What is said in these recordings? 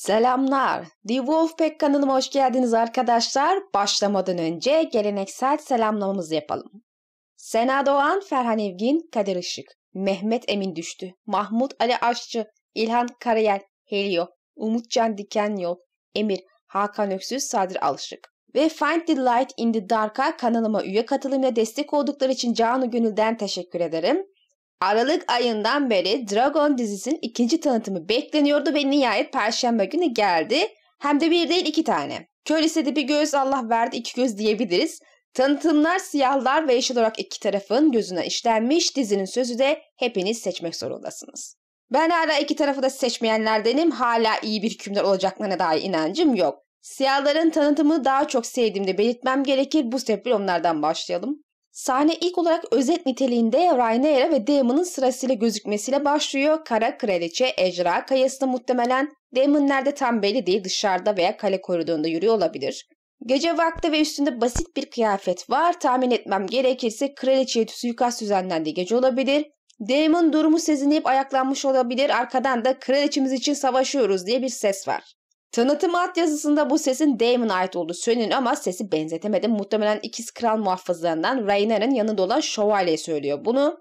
Selamlar. The Wolf Pack kanalıma hoş geldiniz arkadaşlar. Başlamadan önce geleneksel selamlamamızı yapalım. Sena Doğan, Ferhan Evgin, Kadir Işık, Mehmet Emin Düştü, Mahmut Ali Aşçı, İlhan Karayel, Helio, Umutcan Diken Yol, Emir, Hakan Öksüz, Sadir Alışık. Ve Find the Light in the Dark'a kanalıma üye katılımla destek oldukları için canı gönülden teşekkür ederim. Aralık ayından beri Dragon dizisinin ikinci tanıtımı bekleniyordu ve nihayet perşembe günü geldi. Hem de bir değil iki tane. Kör istedi bir göz Allah verdi iki göz diyebiliriz. Tanıtımlar siyahlar ve yeşil olarak iki tarafın gözüne işlenmiş dizinin sözü de hepiniz seçmek zorundasınız. Ben hala iki tarafı da seçmeyenlerdenim. Hala iyi bir hükümdar olacaklarına dair inancım yok. Siyahların tanıtımı daha çok sevdiğimde belirtmem gerekir. Bu sebeple onlardan başlayalım. Sahne ilk olarak özet niteliğinde Rhaenyra ve Daemon'un sırasıyla gözükmesiyle başlıyor. Kara Kraliçe Ejra kayasında muhtemelen Daemon nerede tam belli değil dışarıda veya kale koridorunda yürüyor olabilir. Gece vakti ve üstünde basit bir kıyafet var. Tahmin etmem gerekirse kraliçeye suikast düzenlendiği gece olabilir. Daemon durumu sezinleyip ayaklanmış olabilir. Arkadan da kraliçemiz için savaşıyoruz diye bir ses var. Tanıtım alt yazısında bu sesin Damon'a ait olduğu söyleniyor ama sesi benzetemedim Muhtemelen ikiz kral muhafızlarından Rhaenyra'nın yanında olan şövalye söylüyor. Bunu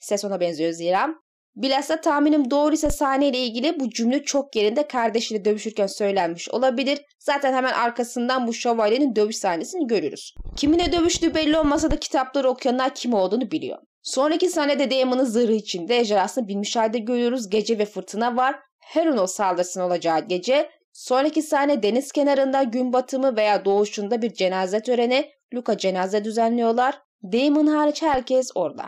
ses ona benziyor zira. Bilhassa tahminim doğru doğruysa sahneyle ilgili bu cümle çok yerinde kardeşiyle dövüşürken söylenmiş olabilir. Zaten hemen arkasından bu şövalyenin dövüş sahnesini görürüz. Kimine dövüştüğü belli olmasa da kitapları okuyanlar kim olduğunu biliyor. Sonraki sahnede Daemon'ın zırhı içinde ejderhasını binmiş halde görüyoruz. Gece ve fırtına var. Heron o saldırısının olacağı gece Sonraki sahne deniz kenarında gün batımı veya doğuşunda bir cenaze töreni, Luca cenaze düzenliyorlar. Damon hariç herkes orada.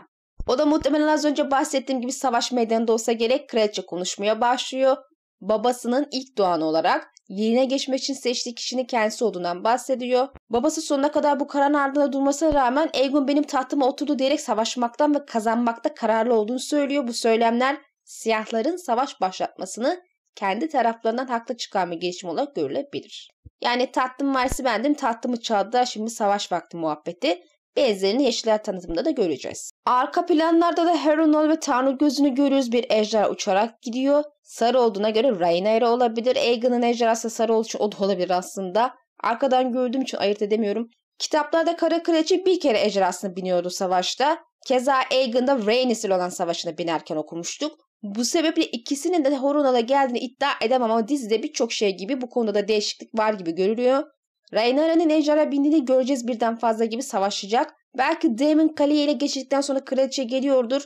O da muhtemelen az önce bahsettiğim gibi savaş meydanında olsa gerek kraliçe konuşmaya başlıyor. Babasının ilk doğan olarak yerine geçmek için seçtiği kişinin kendisi olduğundan bahsediyor. Babası sonuna kadar bu kararın ardında durmasına rağmen Aegon benim tahtıma oturdu diyerek savaşmaktan ve kazanmakta kararlı olduğunu söylüyor. Bu söylemler siyahların savaş başlatmasını kendi taraflarından haklı çıkan bir gelişim olarak görülebilir. Yani tatlım varsa bendim, tatlımı çaldılar şimdi savaş vakti muhabbeti Benzerini Yeşiller tanıtımında da göreceğiz. Arka planlarda da Heronol ve Tanrı Gözü'nü görüyoruz. Bir ejderha uçarak gidiyor. Sarı olduğuna göre Rhaenyra olabilir. Aegon'un ejderhası sarı olduğu için o da olabilir aslında. Arkadan gördüğüm için ayırt edemiyorum. Kitaplarda Kara Kraliçe bir kere ejderhasını biniyordu savaşta. Keza Aegon'da Rhaenys ile olan savaşını binerken okumuştuk. Bu sebeple ikisinin de Horonal'a geldiğini iddia edemem ama dizide birçok şey gibi bu konuda da değişiklik var gibi görülüyor. Rhaenyra'nın Ejdera bindiğini göreceğiz birden fazla gibi savaşacak. Belki Daemon Kaleye ile geçirdikten sonra kraliçe geliyordur.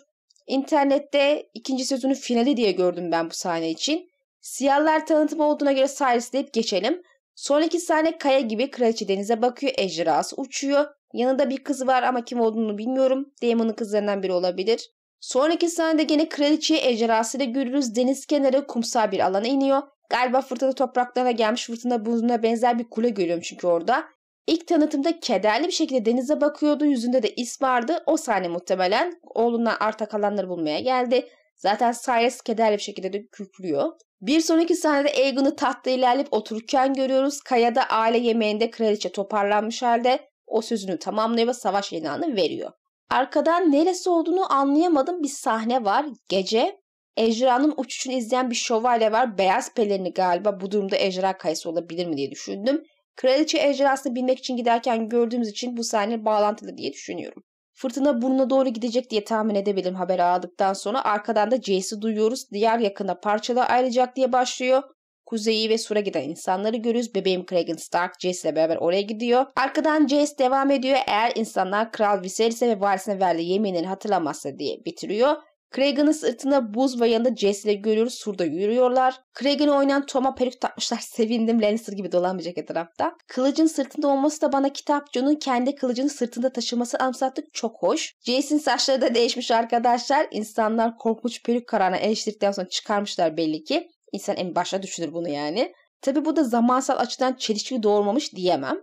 İnternette ikinci sezonun finali diye gördüm ben bu sahne için. Siyahlar tanıtımı olduğuna göre Cyrus deyip geçelim. Sonraki sahne kaya gibi kraliçe denize bakıyor. Ejderhası uçuyor. Yanında bir kız var ama kim olduğunu bilmiyorum. Damon'ın kızlarından biri olabilir. Sonraki sahnede gene kraliçeyi ejderhasıyla görürüz. Deniz kenarı kumsal bir alana iniyor. Galiba fırtına topraklarına gelmiş fırtına buzuna benzer bir kule görüyorum çünkü orada. İlk tanıtımda kederli bir şekilde denize bakıyordu. Yüzünde de is vardı. O sahne muhtemelen oğlundan arta kalanları bulmaya geldi. Zaten Cyrus kederli bir şekilde de kükrüyor. Bir sonraki sahnede Aegon'u tahtta ilerleyip otururken görüyoruz. Kayada aile yemeğinde kraliçe toparlanmış halde o sözünü tamamlıyor ve savaş ilanı veriyor. Arkadan neresi olduğunu anlayamadım bir sahne var. Gece Ejderhanın uçuşunu izleyen bir şövalye var. Beyaz pelerini galiba bu durumda ejderha kayısı olabilir mi diye düşündüm. Kraliçe ejderhasını bilmek için giderken gördüğümüz için bu sahne bağlantılı diye düşünüyorum. Fırtına burnuna doğru gidecek diye tahmin edebilirim haber aldıktan sonra. Arkadan da Jace'i duyuyoruz. Diğer yakında parçalı ayrılacak diye başlıyor. Kuzey'i ve Sur'a giden insanları görürüz. Bebeğim Kragan Stark Jace ile beraber oraya gidiyor. Arkadan Jace devam ediyor. Eğer insanlar Kral Viserys'e ve varisine verdiği yeminini hatırlamazsa diye bitiriyor. Kragan'ın sırtında buz ve yanında Jesse'le görüyoruz. Surda yürüyorlar. Kragan'ı oynayan Tom'a peruk takmışlar. Sevindim Lannister gibi dolanmayacak etrafta. Kılıcın sırtında olması da bana kitapçının kendi kılıcını sırtında taşıması anımsattı. Çok hoş. Jace'in saçları da değişmiş arkadaşlar. İnsanlar korkunç peruk kararına eleştirdikten sonra çıkarmışlar belli ki. İnsan en başta düşünür bunu yani. Tabi bu da zamansal açıdan çelişki doğurmamış diyemem.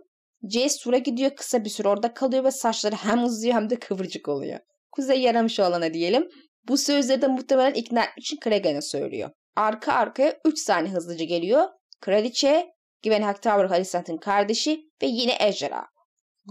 Jace sura gidiyor kısa bir süre orada kalıyor ve saçları hem uzuyor hem de kıvırcık oluyor. Kuzey yaramış olana diyelim. Bu sözleri de muhtemelen ikna etmek için Kragan'a söylüyor. Arka arkaya 3 saniye hızlıca geliyor. Kraliçe, Gwen Hightower Harisant'ın kardeşi ve yine Ejderha.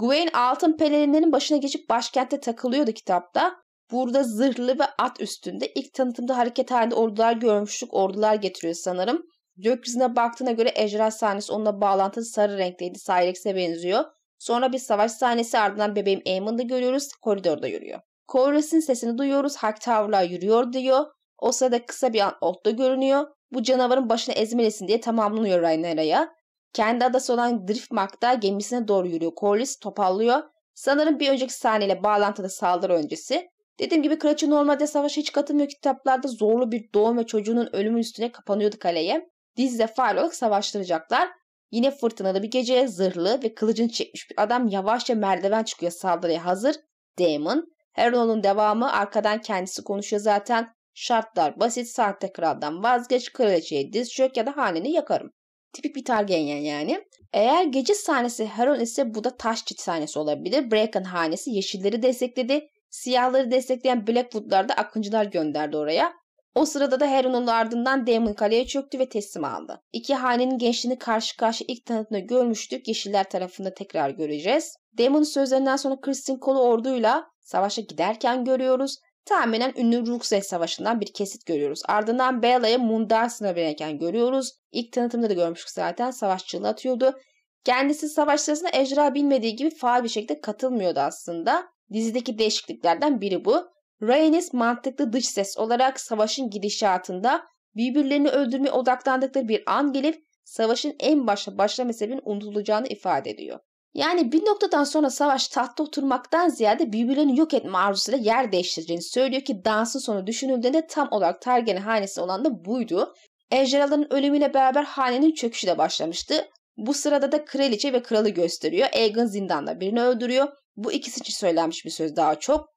Gwen altın pelerinlerin başına geçip başkentte takılıyordu kitapta. Burada zırhlı ve at üstünde ilk tanıtımda hareket halinde ordular görmüştük, ordular getiriyor sanırım. Gökyüzüne baktığına göre ejderha sahnesi onunla bağlantılı sarı renkteydi. Cyrex'e benziyor. Sonra bir savaş sahnesi ardından bebeğim Eamon'da görüyoruz. Koridorda yürüyor. Corvus'in sesini duyuyoruz. Hark Tower'lar yürüyor diyor. O sırada kısa bir an Oht'ta görünüyor. Bu canavarın başına ezmelesin diye tamamlanıyor Rhaenyara'ya. Kendi adası olan Driftmark'ta gemisine doğru yürüyor. Corlys topallıyor. Sanırım bir önceki sahneyle bağlantılı saldırı öncesi. Dediğim gibi kraliçe normalde savaşa hiç katılmıyor kitaplarda zorlu bir doğum ve çocuğunun ölümün üstüne kapanıyordu kaleye. dizide faal olarak savaştıracaklar. Yine fırtınalı bir geceye zırhlı ve kılıcını çekmiş bir adam yavaşça merdiven çıkıyor saldırıya hazır. Damon. Heron'un devamı arkadan kendisi konuşuyor zaten. Şartlar basit saatte kraldan vazgeç kraliçeyi diz çök ya da haneni yakarım. Tipik bir Targaryen yani. Eğer gece sahnesi Heron ise bu da taş çit sahnesi olabilir. Bracken hanesi yeşilleri destekledi. Siyahları destekleyen Blackwood'lar da Akıncılar gönderdi oraya. O sırada da Heron'un ardından Damon kaleye çöktü ve teslim aldı. İki hanenin gençliğini karşı karşı ilk tanıtımda görmüştük. Yeşiller tarafında tekrar göreceğiz. Damon sözlerinden sonra Kristin kolu orduyla savaşa giderken görüyoruz. Tahminen ünlü Ruxay Savaşı'ndan bir kesit görüyoruz. Ardından Bella'yı Mundarsına verirken görüyoruz. İlk tanıtımda da görmüştük zaten savaşçılığı atıyordu. Kendisi savaş sırasında ejra bilmediği gibi faal bir şekilde katılmıyordu aslında. Dizideki değişikliklerden biri bu. Rhaenys mantıklı dış ses olarak savaşın gidişatında birbirlerini öldürmeye odaklandıkları bir an gelip savaşın en başa başlama sebebinin unutulacağını ifade ediyor. Yani bir noktadan sonra savaş tahtta oturmaktan ziyade birbirlerini yok etme arzusuyla yer değiştireceğini söylüyor ki dansın sonu düşünüldüğünde tam olarak Targaryen hanesi olan da buydu. Ejderhaların ölümüyle beraber hanenin çöküşü de başlamıştı. Bu sırada da kraliçe ve kralı gösteriyor. Aegon zindanda birini öldürüyor. Bu ikisi için söylenmiş bir söz daha çok.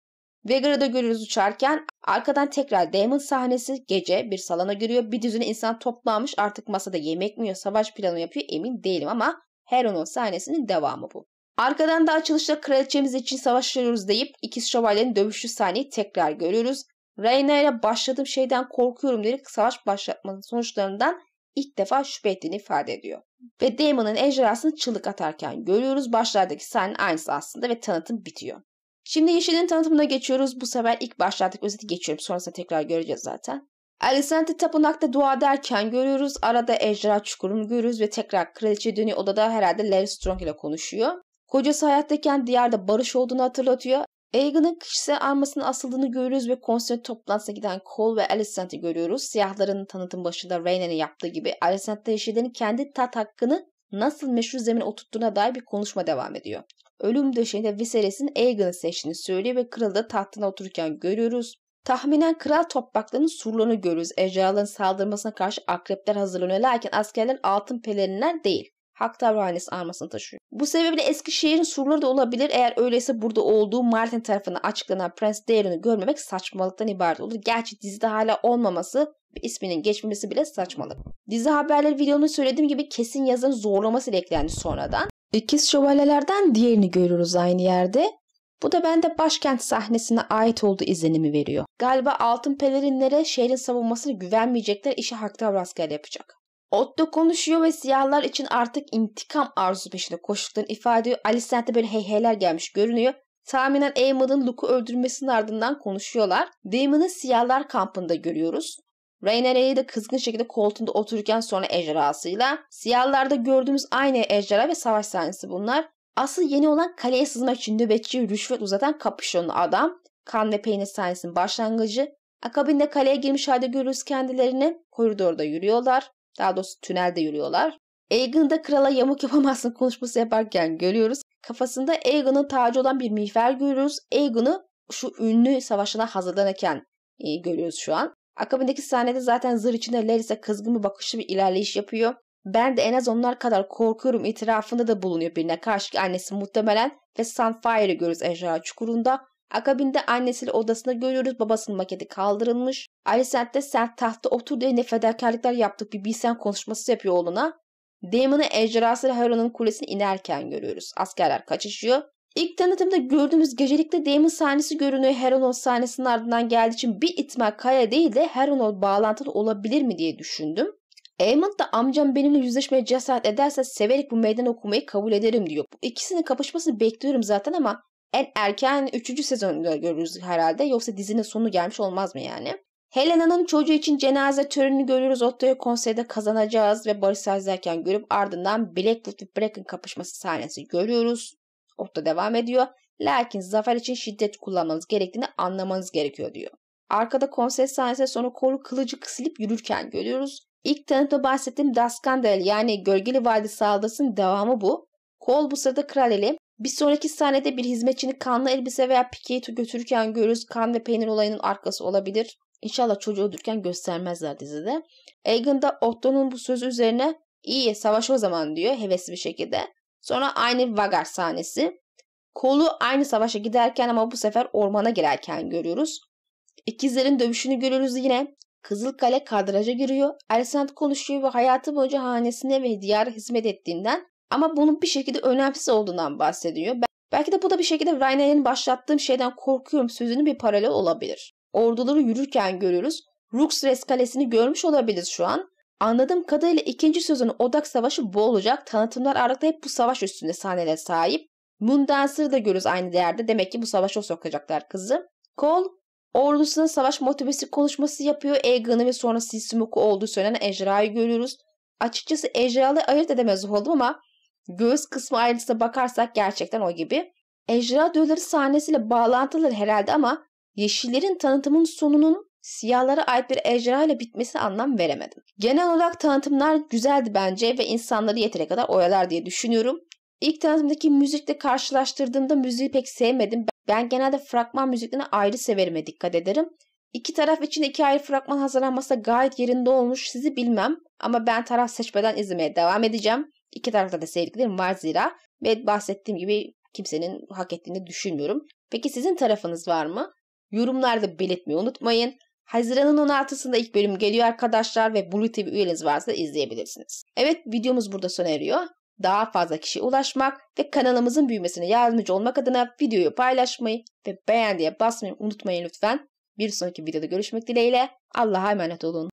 Vegara'da görüyoruz uçarken arkadan tekrar Damon sahnesi gece bir salona giriyor. Bir düzine insan toplanmış artık masada yemek miyor, savaş planı yapıyor emin değilim ama Heron'un sahnesinin devamı bu. Arkadan da açılışta kraliçemiz için savaşıyoruz deyip ikiz şövalyenin dövüşlü sahneyi tekrar görüyoruz. Reyna ile başladığım şeyden korkuyorum dedik savaş başlatmanın sonuçlarından ilk defa şüphe ettiğini ifade ediyor. Ve Damon'ın ejderhasını çığlık atarken görüyoruz. Başlardaki sahne aynısı aslında ve tanıtım bitiyor. Şimdi Yeşil'in tanıtımına geçiyoruz. Bu sefer ilk başlardaki özeti geçiyorum. Sonrasında tekrar göreceğiz zaten. Alicent'i tapınakta dua derken görüyoruz. Arada ejderha çukurunu görüyoruz ve tekrar kraliçe dönüyor. Odada herhalde Larry Strong ile konuşuyor. Kocası hayattayken diğerde barış olduğunu hatırlatıyor. Egan'ın kişisel armasının asıldığını görüyoruz ve konser toplantısına giden Cole ve Alicent'i görüyoruz. Siyahların tanıtım başında Rayne'nin yaptığı gibi Alicent de yeşillerin kendi tat hakkını nasıl meşru zemine oturttuğuna dair bir konuşma devam ediyor. Ölüm döşeğinde Viserys'in Aegon'ı seçtiğini söylüyor ve kralı da tahtına otururken görüyoruz. Tahminen kral topraklarının surlarını görürüz. Ejderhaların saldırmasına karşı akrepler hazırlanıyor lakin askerler altın pelerinler değil. Hak Tavranesi armasını taşıyor. Bu sebeple Eskişehir'in surları da olabilir eğer öyleyse burada olduğu Martin tarafından açıklanan Prens Darion'u görmemek saçmalıktan ibaret olur. Gerçi dizide hala olmaması isminin geçmemesi bile saçmalık. Dizi haberleri videonun söylediğim gibi kesin yazarın zorlamasıyla eklendi sonradan. İkiz şövalyelerden diğerini görüyoruz aynı yerde. Bu da bende başkent sahnesine ait olduğu izlenimi veriyor. Galiba altın pelerinlere şehrin savunmasını güvenmeyecekler işi hakta rastgele yapacak. Otto konuşuyor ve siyahlar için artık intikam arzusu peşinde koştuklarını ifade ediyor. Alicent'e böyle heyheyler gelmiş görünüyor. Tahminen Eamon'ın Luke'u öldürmesinin ardından konuşuyorlar. Damon'ı siyahlar kampında görüyoruz. Rhaenyra de kızgın şekilde koltuğunda otururken sonra ejderhasıyla. Siyahlarda gördüğümüz aynı ejderha ve savaş sahnesi bunlar. Asıl yeni olan kaleye sızmak için nöbetçi rüşvet uzatan kapüşonlu adam. Kan ve peynir sahnesinin başlangıcı. Akabinde kaleye girmiş halde görürüz kendilerini. Koridorda yürüyorlar. Daha doğrusu tünelde yürüyorlar. Aegon da krala yamuk yapamazsın konuşması yaparken görüyoruz. Kafasında Aegon'un tacı olan bir miğfer görüyoruz. Aegon'u şu ünlü savaşına hazırlanırken e, görüyoruz şu an. Akabindeki sahnede zaten zır içinde Larissa kızgın bir bakışlı bir ilerleyiş yapıyor. Ben de en az onlar kadar korkuyorum itirafında da bulunuyor birine karşı ki annesi muhtemelen ve Sunfire'ı görürüz ejderha çukurunda. Akabinde annesiyle odasında görüyoruz babasının maketi kaldırılmış. Alicent de sen tahta otur diye ne fedakarlıklar yaptık bir bilsen konuşması yapıyor oğluna. Damon'ı ejderhasıyla Heron'un kulesine inerken görüyoruz. Askerler kaçışıyor. İlk tanıtımda gördüğümüz gecelikte Damon sahnesi görünüyor. Heronol sahnesinin ardından geldiği için bir itma Kaya değil de Heronol bağlantılı olabilir mi diye düşündüm. Eamon da amcam benimle yüzleşmeye cesaret ederse severek bu meydan okumayı kabul ederim diyor. Bu ikisinin kapışmasını bekliyorum zaten ama en erken 3. sezonda görürüz herhalde. Yoksa dizinin sonu gelmiş olmaz mı yani? Helena'nın çocuğu için cenaze törenini görürüz. Otto'ya konserde kazanacağız ve Barış Sazlerken görüp ardından Blackwood ve Bracken kapışması sahnesi görüyoruz. Otto devam ediyor. Lakin zafer için şiddet kullanmanız gerektiğini anlamanız gerekiyor diyor. Arkada konser sahnesi sonra kolu kılıcı kısılıp yürürken görüyoruz. İlk tanıtımda bahsettiğim Daskandel yani Gölgeli Vadi saldırısının devamı bu. Kol bu sırada kraleli bir sonraki sahnede bir hizmetçinin kanlı elbise veya pikeyi götürürken görürüz. Kan ve peynir olayının arkası olabilir. İnşallah çocuğu öldürürken göstermezler dizide. Egan da Otto'nun bu sözü üzerine iyi savaş o zaman diyor hevesli bir şekilde. Sonra aynı Vagar sahnesi. Kolu aynı savaşa giderken ama bu sefer ormana girerken görüyoruz. İkizlerin dövüşünü görüyoruz yine. Kızıl Kale kadraja giriyor. Elisand konuşuyor ve hayatı boyunca hanesine ve diyara hizmet ettiğinden ama bunun bir şekilde önemsiz olduğundan bahsediyor. Belki de bu da bir şekilde Reinel'in başlattığım şeyden korkuyorum sözünün bir paralel olabilir. Orduları yürürken görüyoruz. Rooksres kalesini görmüş olabiliriz şu an. Anladığım kadarıyla ikinci sözün odak savaşı bu olacak. Tanıtımlar ağırlıklı hep bu savaş üstünde sahnelere sahip. Moondancer'ı da görürüz aynı değerde. Demek ki bu savaşa sokacaklar kızı. Kol. Ordusunun savaş motivesi konuşması yapıyor. Aegon'ı ve sonra Silsumuk'u olduğu söylenen Ejray'ı görüyoruz. Açıkçası Ejray'ı ayırt edemez oldum ama Göğüs kısmı ayrıntısına bakarsak gerçekten o gibi. Ejderha Düğüleri sahnesiyle bağlantılı herhalde ama yeşillerin tanıtımın sonunun siyahlara ait bir ejderha ile bitmesi anlam veremedim. Genel olarak tanıtımlar güzeldi bence ve insanları yeteri kadar oyalar diye düşünüyorum. İlk tanıtımdaki müzikle karşılaştırdığımda müziği pek sevmedim. Ben genelde fragman müziklerini ayrı severime dikkat ederim. İki taraf için iki ayrı fragman hazırlanması gayet yerinde olmuş sizi bilmem ama ben taraf seçmeden izlemeye devam edeceğim. İki tarafta da sevdiklerim var zira ve bahsettiğim gibi kimsenin hak ettiğini düşünmüyorum. Peki sizin tarafınız var mı? Yorumlarda belirtmeyi unutmayın. Haziran'ın 16'sında ilk bölüm geliyor arkadaşlar ve Blue TV üyeniz varsa izleyebilirsiniz. Evet videomuz burada sona eriyor. Daha fazla kişiye ulaşmak ve kanalımızın büyümesine yardımcı olmak adına videoyu paylaşmayı ve beğen diye basmayı unutmayın lütfen. Bir sonraki videoda görüşmek dileğiyle. Allah'a emanet olun.